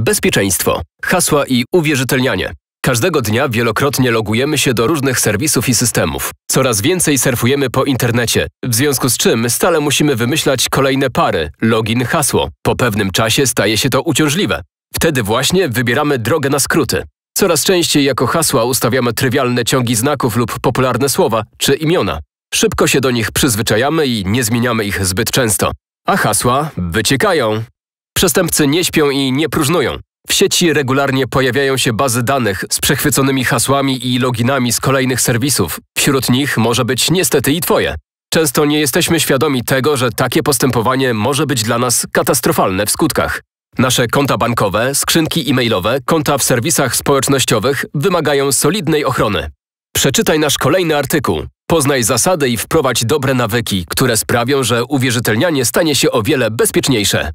Bezpieczeństwo. Hasła i uwierzytelnianie. Każdego dnia wielokrotnie logujemy się do różnych serwisów i systemów. Coraz więcej surfujemy po internecie, w związku z czym stale musimy wymyślać kolejne pary, login, hasło. Po pewnym czasie staje się to uciążliwe. Wtedy właśnie wybieramy drogę na skróty. Coraz częściej jako hasła ustawiamy trywialne ciągi znaków lub popularne słowa czy imiona. Szybko się do nich przyzwyczajamy i nie zmieniamy ich zbyt często. A hasła wyciekają, Przestępcy nie śpią i nie próżnują. W sieci regularnie pojawiają się bazy danych z przechwyconymi hasłami i loginami z kolejnych serwisów. Wśród nich może być niestety i Twoje. Często nie jesteśmy świadomi tego, że takie postępowanie może być dla nas katastrofalne w skutkach. Nasze konta bankowe, skrzynki e-mailowe, konta w serwisach społecznościowych wymagają solidnej ochrony. Przeczytaj nasz kolejny artykuł. Poznaj zasady i wprowadź dobre nawyki, które sprawią, że uwierzytelnianie stanie się o wiele bezpieczniejsze.